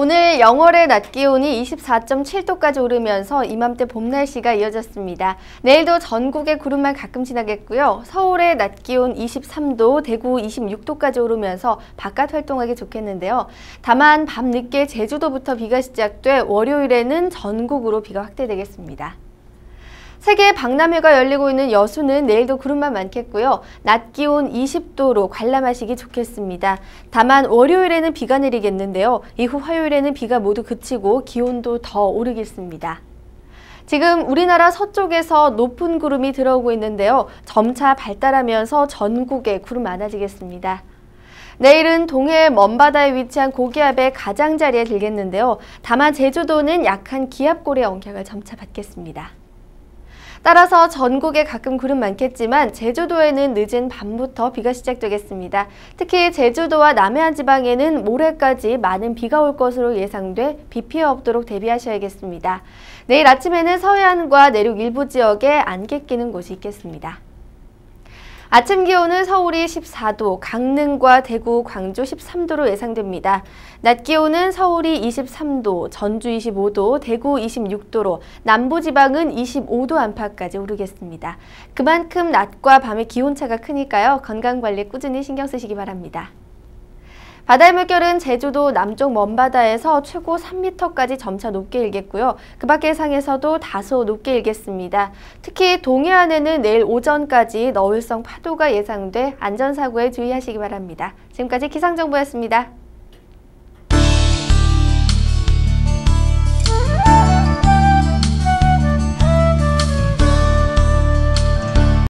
오늘 영월의 낮 기온이 24.7도까지 오르면서 이맘때 봄 날씨가 이어졌습니다. 내일도 전국에 구름만 가끔 지나겠고요. 서울의 낮 기온 23도, 대구 26도까지 오르면서 바깥 활동하기 좋겠는데요. 다만 밤늦게 제주도부터 비가 시작돼 월요일에는 전국으로 비가 확대되겠습니다. 세계 박람회가 열리고 있는 여수는 내일도 구름만 많겠고요. 낮 기온 20도로 관람하시기 좋겠습니다. 다만 월요일에는 비가 내리겠는데요. 이후 화요일에는 비가 모두 그치고 기온도 더 오르겠습니다. 지금 우리나라 서쪽에서 높은 구름이 들어오고 있는데요. 점차 발달하면서 전국에 구름 많아지겠습니다. 내일은 동해 먼바다에 위치한 고기압의 가장자리에 들겠는데요. 다만 제주도는 약한 기압골의 영향을 점차 받겠습니다. 따라서 전국에 가끔 구름 많겠지만 제주도에는 늦은 밤부터 비가 시작되겠습니다. 특히 제주도와 남해안 지방에는 모레까지 많은 비가 올 것으로 예상돼 비 피해 없도록 대비하셔야겠습니다. 내일 아침에는 서해안과 내륙 일부 지역에 안개 끼는 곳이 있겠습니다. 아침 기온은 서울이 14도, 강릉과 대구, 광주 13도로 예상됩니다. 낮 기온은 서울이 23도, 전주 25도, 대구 26도로 남부지방은 25도 안팎까지 오르겠습니다. 그만큼 낮과 밤의 기온차가 크니까요. 건강관리 꾸준히 신경 쓰시기 바랍니다. 바다의 물결은 제주도 남쪽 먼바다에서 최고 3m까지 점차 높게 일겠고요. 그 밖의 해 상에서도 다소 높게 일겠습니다. 특히 동해안에는 내일 오전까지 너울성 파도가 예상돼 안전사고에 주의하시기 바랍니다. 지금까지 기상정보였습니다.